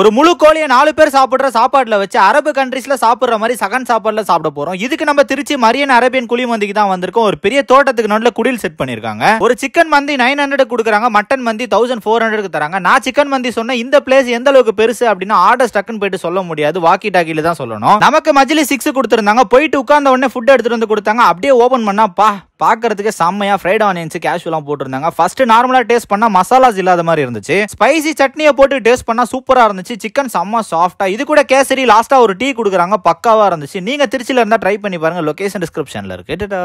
ஒரு முழு கோழியை நாலு பேர் சாப்பிட்ற சாப்பாட்டில் வச்சு அரபு கண்ட்ரீஸில் சாப்பிட்ற மாதிரி சகன் சாப்பாட்டில் சாப்பிட போகிறோம் இதுக்கு நம்ம திருச்சி மரியன் அரேபியன் குழி மந்திக்கு தான் வந்திருக்கோம் ஒரு பெரிய தோட்டத்துக்கு நடுவில் குடில் செட் பண்ணியிருக்காங்க ஒரு சிக்கன் மந்தி நைன் ஹண்ட்ரட் கொடுக்குறாங்க மட்டன் மந்தி தௌசண்ட் ஃபோர் ஹண்ட்ரடுக்கு தராங்க நான் சிக்கன் மந்தி சொன்ன இந்த பிளேஸ் எந்த அளவுக்கு பெருசு அப்படின்னு ஆர்டர் டக்குன்னு போயிட்டு சொல்ல முடியாது வாக்கி டாக்கியில் தான் சொல்லணும் நமக்கு மஜிலி சிக்ஸ் கொடுத்துருந்தாங்க போயிட்டு உட்கார்ந்த உடனே ஃபுட் எடுத்துகிட்டு வந்து கொடுத்தாங்க அப்படியே ஓபன் பண்ணாப்பா பார்க்கறதுக்கு செம்மையா ஃப்ரைட் ஆனியன்ஸ் கேஷ்யூலாம் போட்டிருந்தாங்க ஃபர்ஸ்ட் நார்மலா டேஸ்ட் பண்ணா மசாலாஸ் இல்லாத மாதிரி இருந்துச்சு ஸ்பைசி சட்னியை போட்டு டேஸ்ட் பண்ணா சூப்பரா இருந்துச்சு சிக்கன் செம்ம சாஃப்டா இது கூட கேசரி லாஸ்டா ஒரு டீ கொடுக்குறாங்க பக்காவா இருந்துச்சு நீங்க திருச்சியில இருந்தா ட்ரை பண்ணி பாருங்க லொகேஷன் டிஸ்கிரிப்ஷன்ல இருக்கு